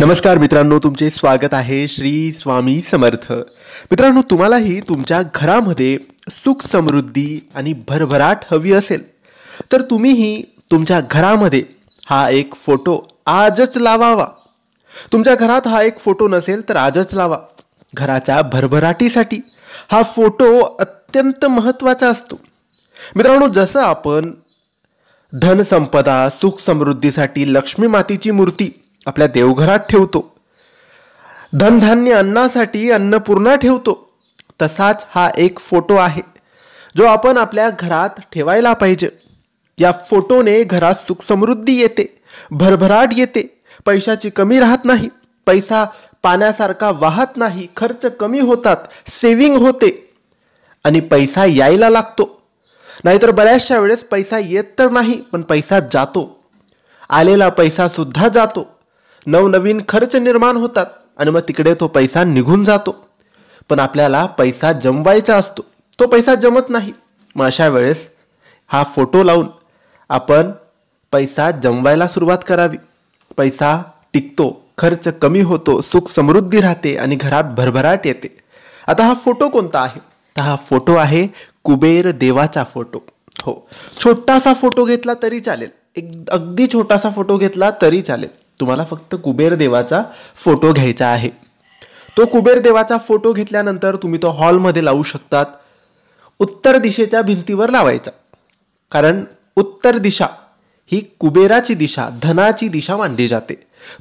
नमस्कार मित्रांनो तुमचे स्वागत आहे श्री स्वामी समर्थ मित्रांनो तुम्हालाही तुमच्या घरामध्ये सुख समृद्धी आणि भरभराट हवी असेल तर तुम्हीही तुमच्या घरामध्ये हा एक फोटो आजच लावावा तुमच्या घरात हा एक फोटो नसेल तर आजच लावा घराच्या भरभराटीसाठी हा फोटो अत्यंत महत्त्वाचा असतो मित्रांनो जसं आपण धनसंपदा सुख समृद्धीसाठी लक्ष्मी मातीची मूर्ती आपल्या देवघरात ठेवतो धनधान्य अन्नासाठी अन्नपूर्णा ठेवतो तसाच हा एक फोटो आहे जो आपण आपल्या घरात ठेवायला पाहिजे या फोटोने घरात सुखसमृद्धी येते भरभराट येते पैशाची कमी राहत नाही पैसा पाण्यासारखा वाहत नाही खर्च कमी होतात सेविंग होते आणि पैसा यायला लागतो नाहीतर बऱ्याचशा वेळेस पैसा येत तर नाही पण पैसा जातो आलेला पैसा सुद्धा जातो नवनवीन खर्च निर्माण होतात आणि मग तिकडे तो पैसा निघून जातो पण आपल्याला पैसा जमवायचा असतो तो पैसा जमत नाही मग अशा वेळेस हा फोटो लावून आपण पैसा जमवायला सुरुवात करावी पैसा टिकतो खर्च कमी होतो सुख समृद्धी राहते आणि घरात भरभराट येते आता हा फोटो कोणता आहे तर हा फोटो आहे कुबेर देवाचा फोटो हो छोटासा फोटो घेतला तरी चालेल एक अगदी छोटासा फोटो घेतला तरी चालेल तुम्हाला फक्त कुबेर देवाचा फोटो घ्यायचा आहे तो कुबेर देवाचा फोटो घेतल्यानंतर तुम्ही तो हॉलमध्ये लावू शकतात उत्तर दिशेच्या भिंतीवर लावायचा कारण उत्तर दिशा ही कुबेराची दिशा धनाची दिशा मानली जाते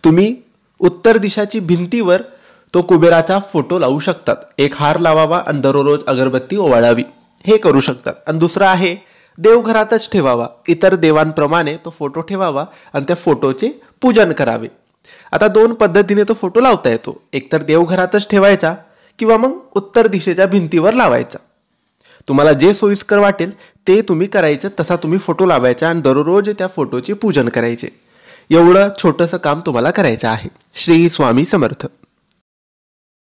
तुम्ही उत्तर दिशाची भिंतीवर तो कुबेराचा फोटो लावू शकतात एक हार लावावा आणि दररोज अगरबत्ती ओवाळावी हे करू शकतात आणि दुसरं आहे देवघरातच ठेवावा इतर देवांप्रमाणे तो फोटो ठेवावा आणि त्या फोटोचे पूजन करावे आता दोन पद्धतीने तो फोटो लावता येतो एकतर देवघरातच ठेवायचा किंवा मग उत्तर दिशेच्या भिंतीवर लावायचा तुम्हाला जे सोयीस्कर वाटेल ते तुम्ही करायचं तसा तुम्ही फोटो लावायचा आणि दररोज त्या फोटोचे पूजन करायचे एवढं छोटंसं काम तुम्हाला करायचं आहे श्री स्वामी समर्थ